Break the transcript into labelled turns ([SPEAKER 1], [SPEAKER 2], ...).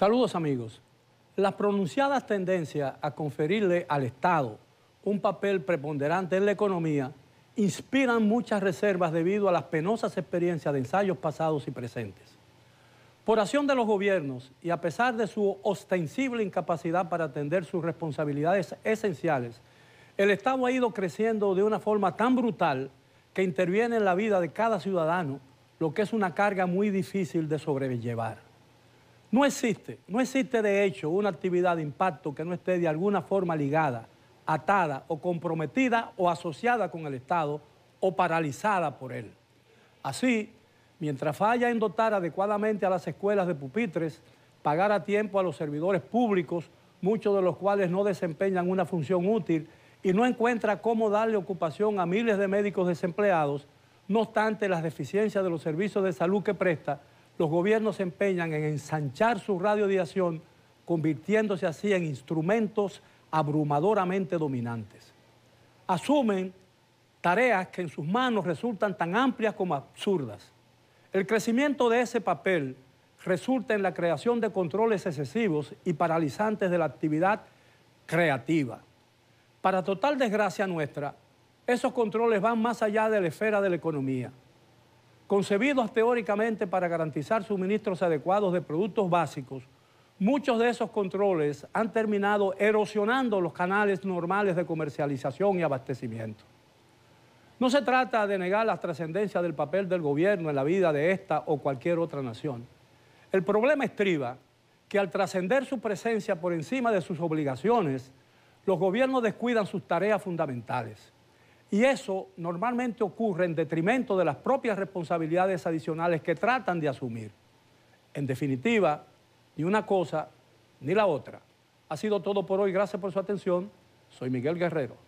[SPEAKER 1] Saludos amigos. Las pronunciadas tendencias a conferirle al Estado un papel preponderante en la economía inspiran muchas reservas debido a las penosas experiencias de ensayos pasados y presentes. Por acción de los gobiernos y a pesar de su ostensible incapacidad para atender sus responsabilidades esenciales, el Estado ha ido creciendo de una forma tan brutal que interviene en la vida de cada ciudadano, lo que es una carga muy difícil de sobrellevar. No existe, no existe de hecho una actividad de impacto que no esté de alguna forma ligada, atada o comprometida o asociada con el Estado o paralizada por él. Así, mientras falla en dotar adecuadamente a las escuelas de pupitres, pagar a tiempo a los servidores públicos, muchos de los cuales no desempeñan una función útil y no encuentra cómo darle ocupación a miles de médicos desempleados, no obstante las deficiencias de los servicios de salud que presta, los gobiernos se empeñan en ensanchar su radio convirtiéndose así en instrumentos abrumadoramente dominantes. Asumen tareas que en sus manos resultan tan amplias como absurdas. El crecimiento de ese papel resulta en la creación de controles excesivos y paralizantes de la actividad creativa. Para total desgracia nuestra, esos controles van más allá de la esfera de la economía concebidos teóricamente para garantizar suministros adecuados de productos básicos, muchos de esos controles han terminado erosionando los canales normales de comercialización y abastecimiento. No se trata de negar la trascendencia del papel del gobierno en la vida de esta o cualquier otra nación. El problema estriba que al trascender su presencia por encima de sus obligaciones, los gobiernos descuidan sus tareas fundamentales. Y eso normalmente ocurre en detrimento de las propias responsabilidades adicionales que tratan de asumir. En definitiva, ni una cosa ni la otra. Ha sido todo por hoy. Gracias por su atención. Soy Miguel Guerrero.